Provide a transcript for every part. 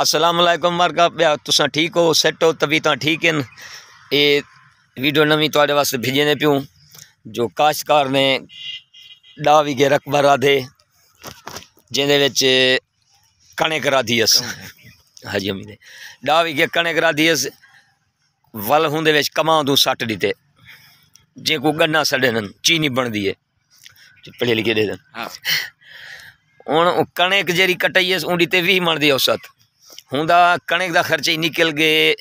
السلام علیکم پیا مارکیا ٹھیک ہو سیٹ ہو طبیعت ٹھیک ہیں یہ ویڈیو نمی تے واسطے پیوں جو کاشتکار نے ڈاہ ویگے رقبہ کنک اس ہاں جی ہے ڈاہ ویگے کنک راہی اس ول ہوں کماں دوں سٹ دیتے تٹ کو گنا سڈے چینی بنتی ہے جی، دے دن ہوں ہاں۔ کنک جہی کٹائی اس ہے ان بنتی ہے اور سات ہوں کنک دا خرچہ ہی نکل گئے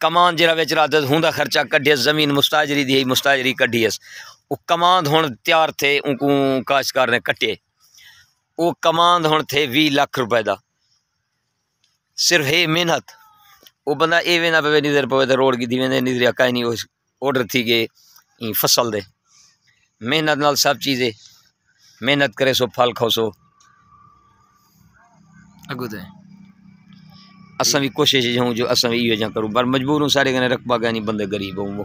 کمان جگہ بچ ہوں خرچہ کٹیا زمین مستاجری مستری مستری کڈیس وہ کماند ہوں تیار تھے ان کو کاشکار نے کٹے وہ کماند ہوں تھے لاکھ روپے دا صرف ہے محنت وہ بندہ یہ پہ نظر در پہ روڈ گی وی دریا کہیں اوڈر تھی گئے فصل دے محنت نال سب چیزیں محنت کرے سو پھل کھاؤ سو اگو تو اسا بھی کوشش جوں جو اسا بھی ایجا کروں پر مجبور ہوں سارے گنے رکھ باگا نہیں جی، بندے غریب ہوں وہ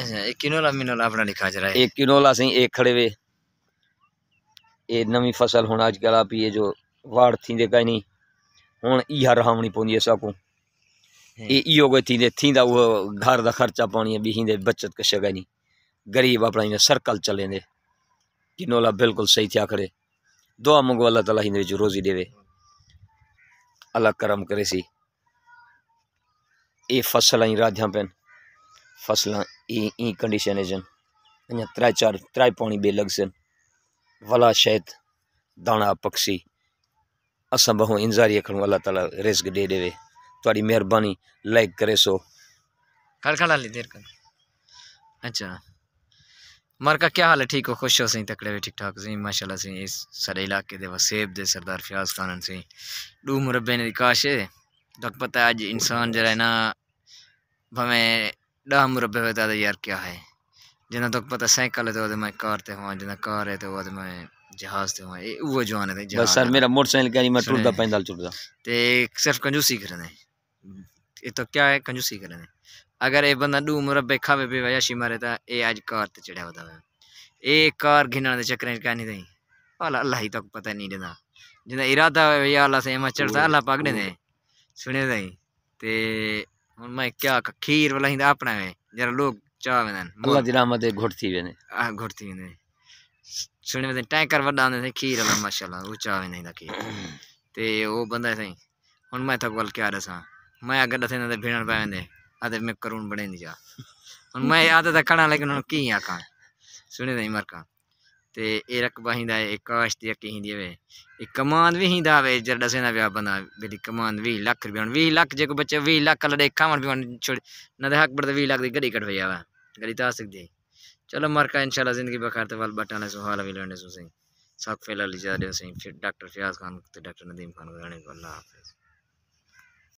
اچھا، ایک کنولا منولا اپنا لکھا جرا ہے ایک کینولا سیں ایک کھڑے وے اے نمی فصل ہن اج کل اپ یہ جو واڑ تھیندے کہ نہیں ہن ایہ رہاونی پوندی اسا کو ہاں۔ اے ایو گئے تھیندے تھیندا وہ گھر دا خرچہ پانی بہیندے بچت کش گئی نہیں غریب اپنا سرکل چلے دے کنولا بالکل صحیح تھیا کرے دعا منگو اللہ تعالی ہن روزی دے وے اللہ کرم کرے سی یہ فل رات پیسل کنڈیشن والا شاید دانا پکشی بہواری اللہ تعالیٰ لائک کرے سو کر اچھا۔ کیا حال ہے ٹھیک ہو ہو خوش تکڑے ہے ٹھیک ٹھاک ماشاء اللہ فیاض خان تو پتا ہے آج انسان جو رہنا بھمیں ڈاہ مربے ہوئے تھا یار کیا ہے جنا تو پتا سینکل ہے تو میں کار تے ہوں جنا کار ہے تو میں جہاز تے ہوں وہ جوانے تھے جہاز بس سر میرا موٹ سینل کہنی میں ٹوٹ دا پیندال چھوٹ دا تے صرف کنجوسی کرنے ہیں یہ تو کیا ہے کنجوسی کرنے ہیں اگر اے بندہ ڈو مربے کھاوے پی ویا شیمہ رہتا اے آج کار تے چڑھے ہوتا ہے اے کار دے چکرنے کہنی تھے اللہ ہی تو پتہ نہیں دینا جنہا ارادہ ہوئے ویا اللہ سے ہمیں چڑھتا اللہ پاک دینے ہیں सुने ताई ते हुन मैं क्या खीर वाला ही अपना है जरा लोग चावे दन अल्लाह दी रहमत है घुट थी वेने आ घुट थी वेने सुने में टैंकर वडा ने खीर वाला माशाल्लाह वो चावे नहीं दा खीर ते ओ बंदा है हुन मैं थक वल क्या दसा मैं अगर दसे ना भेणन पावेंदे आते मैं करून बने जा हुन मैं आदत खड़ा लेकिन हुन की आका सुने नहीं मरका تے کمان کمان بیلی جے کو بچے لڑے دے حق گڑی گڑی کٹ ہویا تا گلیٹری چلو مرکا انشاءاللہ زندگی بخار ڈاکٹر فیاض خان تے ڈاکٹر ندیم خان کو اللہ حافظ